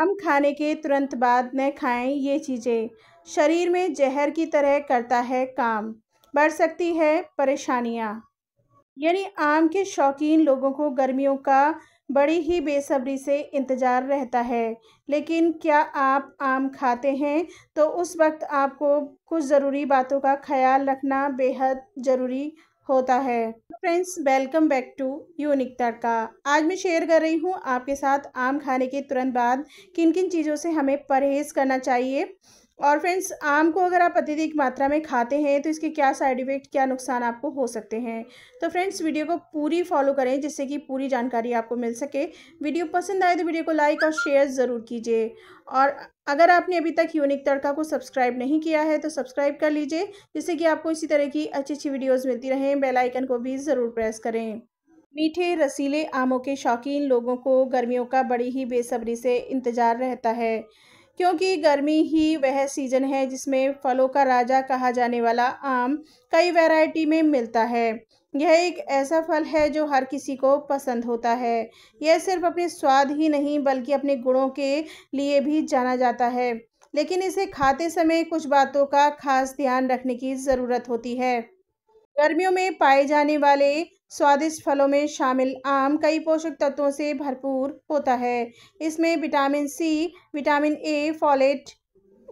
आम खाने के तुरंत बाद न खाएं ये चीज़ें शरीर में जहर की तरह करता है काम बढ़ सकती है परेशानियाँ यानी आम के शौकीन लोगों को गर्मियों का बड़ी ही बेसब्री से इंतज़ार रहता है लेकिन क्या आप आम खाते हैं तो उस वक्त आपको कुछ ज़रूरी बातों का ख्याल रखना बेहद ज़रूरी होता है friends welcome back to unique tadka आज मैं शेयर कर रही हूँ आपके साथ आम खाने के तुरंत बाद किन किन चीज़ों से हमें परहेज़ करना चाहिए और फ्रेंड्स आम को अगर आप अत्यधिक मात्रा में खाते हैं तो इसके क्या साइड इफ़ेक्ट क्या नुकसान आपको हो सकते हैं तो फ्रेंड्स वीडियो को पूरी फॉलो करें जिससे कि पूरी जानकारी आपको मिल सके वीडियो पसंद आए तो वीडियो को लाइक और शेयर ज़रूर कीजिए और अगर आपने अभी तक यूनिक तड़का को सब्सक्राइब नहीं किया है तो सब्सक्राइब कर लीजिए जिससे कि आपको इसी तरह की अच्छी अच्छी वीडियोज़ मिलती रहें बेलाइकन को भी ज़रूर प्रेस करें मीठे रसीले आमों के शौकीन लोगों को गर्मियों का बड़ी ही बेसब्री से इंतज़ार रहता है क्योंकि गर्मी ही वह सीजन है जिसमें फलों का राजा कहा जाने वाला आम कई वैरायटी में मिलता है यह एक ऐसा फल है जो हर किसी को पसंद होता है यह सिर्फ अपने स्वाद ही नहीं बल्कि अपने गुणों के लिए भी जाना जाता है लेकिन इसे खाते समय कुछ बातों का खास ध्यान रखने की ज़रूरत होती है गर्मियों में पाए जाने वाले स्वादिष्ट फलों में शामिल आम कई पोषक तत्वों से भरपूर होता है इसमें vitamin C vitamin A folate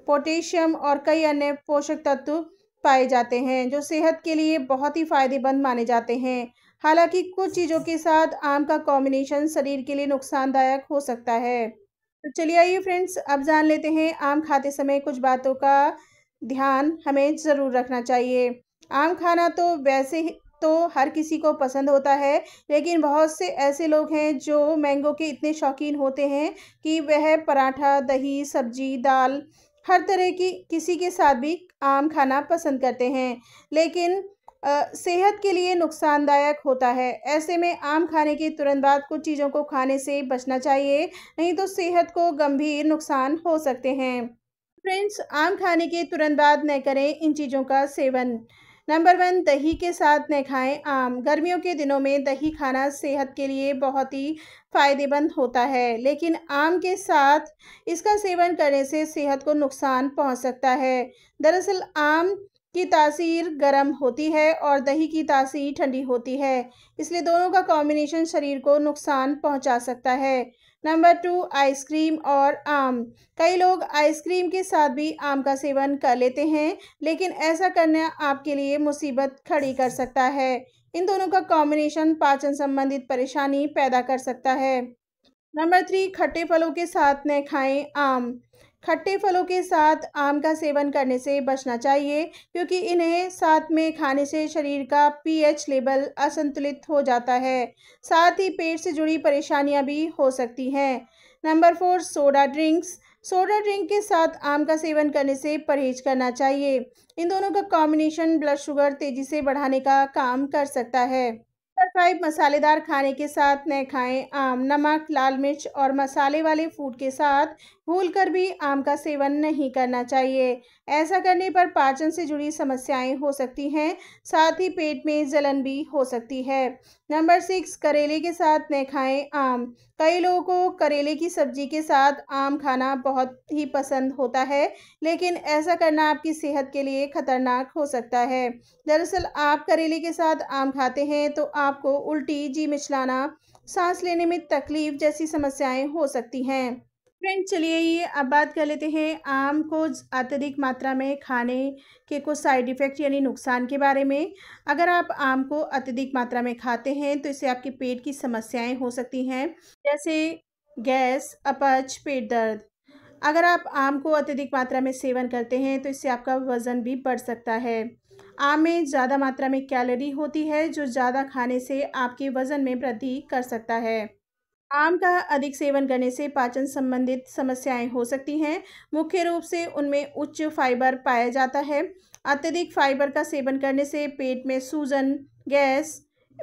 potassium और कई अन्य पोषक तत्व पाए जाते हैं जो सेहत के लिए बहुत ही फायदेमंद माने जाते हैं हालांकि कुछ चीज़ों के साथ आम का कॉम्बिनेशन शरीर के लिए नुकसानदायक हो सकता है तो चलिए आइए फ्रेंड्स अब जान लेते हैं आम खाते समय कुछ बातों का ध्यान हमें ज़रूर रखना चाहिए आम खाना तो वैसे ही तो हर किसी को पसंद होता है लेकिन बहुत से ऐसे लोग हैं जो मैंगो के इतने शौकीन होते हैं कि वह पराठा दही सब्जी दाल हर तरह की किसी के साथ भी आम खाना पसंद करते हैं लेकिन आ, सेहत के लिए नुकसानदायक होता है ऐसे में आम खाने के तुरंत बाद कुछ चीज़ों को खाने से बचना चाहिए नहीं तो सेहत को गंभीर नुकसान हो सकते हैं फ्रेंड्स आम खाने के तुरंत बाद न करें इन चीज़ों का सेवन नंबर वन दही के साथ न खाएं आम गर्मियों के दिनों में दही खाना सेहत के लिए बहुत ही फ़ायदेमंद होता है लेकिन आम के साथ इसका सेवन करने से सेहत को नुकसान पहुंच सकता है दरअसल आम की तासीर गर्म होती है और दही की तासीर ठंडी होती है इसलिए दोनों का कॉम्बिनेशन शरीर को नुकसान पहुंचा सकता है नंबर टू आइसक्रीम और आम कई लोग आइसक्रीम के साथ भी आम का सेवन कर लेते हैं लेकिन ऐसा करना आपके लिए मुसीबत खड़ी कर सकता है इन दोनों का कॉम्बिनेशन पाचन संबंधित परेशानी पैदा कर सकता है नंबर थ्री खट्टे फलों के साथ न खाएं आम खट्टे फलों के साथ आम का सेवन करने से बचना चाहिए क्योंकि इन्हें साथ में खाने से शरीर का पीएच लेवल असंतुलित हो जाता है साथ ही पेट से जुड़ी परेशानियां भी हो सकती हैं number four soda drinks soda drink के साथ आम का सेवन करने से परहेज करना चाहिए इन दोनों का कॉम्बिनेशन ब्लड शुगर तेजी से बढ़ाने का काम कर सकता है नंबर फाइव मसालेदार खाने के साथ न खाएं आम नमक लाल मिर्च और मसाले वाले फूड के साथ भूलकर भी आम का सेवन नहीं करना चाहिए ऐसा करने पर पाचन से जुड़ी समस्याएं हो सकती हैं साथ ही पेट में जलन भी हो सकती है नंबर सिक्स करेले के साथ न खाएं आम कई लोगों को करेले की सब्जी के साथ आम खाना बहुत ही पसंद होता है लेकिन ऐसा करना आपकी सेहत के लिए खतरनाक हो सकता है दरअसल आप करेले के साथ आम खाते हैं तो आपको को उल्टी जी मिचलाना सांस लेने में तकलीफ जैसी समस्याएं हो सकती हैं फ्रेंड चलिए ये अब बात कर लेते हैं आम को अत्यधिक मात्रा में खाने के कुछ साइड इफ़ेक्ट यानी नुकसान के बारे में अगर आप आम को अत्यधिक मात्रा में खाते हैं तो इससे आपके पेट की समस्याएं हो सकती हैं जैसे गैस अपच पेट दर्द अगर आप आम को अत्यधिक मात्रा में सेवन करते हैं तो इससे आपका वज़न भी बढ़ सकता है आम में ज़्यादा मात्रा में कैलोरी होती है जो ज़्यादा खाने से आपके वज़न में वृद्धि कर सकता है आम का अधिक सेवन करने से पाचन संबंधित समस्याएं हो सकती हैं मुख्य रूप से उनमें उच्च फाइबर पाया जाता है अत्यधिक फाइबर का सेवन करने से पेट में सूजन गैस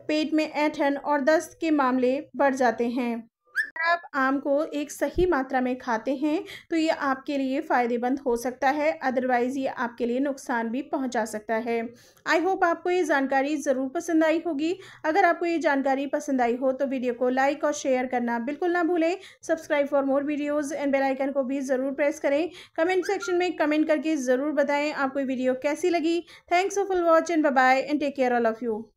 पेट में ऐठन और दस्त के मामले बढ़ जाते हैं आप आम को एक सही मात्रा में खाते हैं तो ये आपके लिए फ़ायदेमंद हो सकता है अदरवाइज़ ये आपके लिए नुकसान भी पहुंचा सकता है आई होप आपको ये जानकारी ज़रूर पसंद आई होगी अगर आपको ये जानकारी पसंद आई हो तो वीडियो को लाइक और शेयर करना बिल्कुल ना भूलें subscribe for more videos and bell icon को भी ज़रूर प्रेस करें कमेंट सेक्शन में कमेंट करके ज़रूर बताएँ आपको वीडियो कैसी लगी thanks for watch and bye and take care all of you